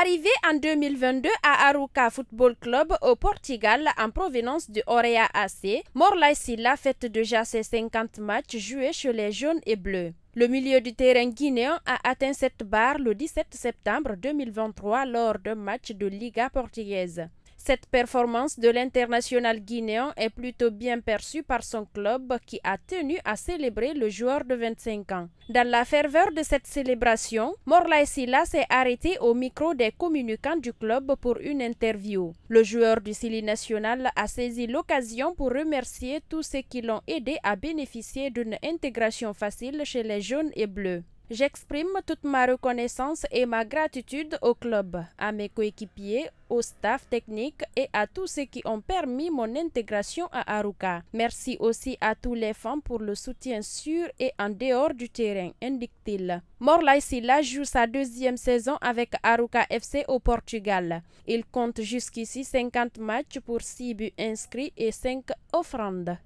Arrivé en 2022 à Aruca Football Club au Portugal en provenance du Orea AC, Morlai Silla fête déjà ses 50 matchs joués chez les jaunes et bleus. Le milieu du terrain guinéen a atteint cette barre le 17 septembre 2023 lors d'un match de Liga portugaise. Cette performance de l'international guinéen est plutôt bien perçue par son club qui a tenu à célébrer le joueur de 25 ans. Dans la ferveur de cette célébration, Morlaï Silla s'est arrêté au micro des communicants du club pour une interview. Le joueur du Sili national a saisi l'occasion pour remercier tous ceux qui l'ont aidé à bénéficier d'une intégration facile chez les jaunes et bleus. J'exprime toute ma reconnaissance et ma gratitude au club, à mes coéquipiers, au staff technique et à tous ceux qui ont permis mon intégration à Aruka. Merci aussi à tous les fans pour le soutien sur et en dehors du terrain, indique-t-il. Morlaï Silla joue sa deuxième saison avec Aruka FC au Portugal. Il compte jusqu'ici 50 matchs pour 6 buts inscrits et 5 offrandes.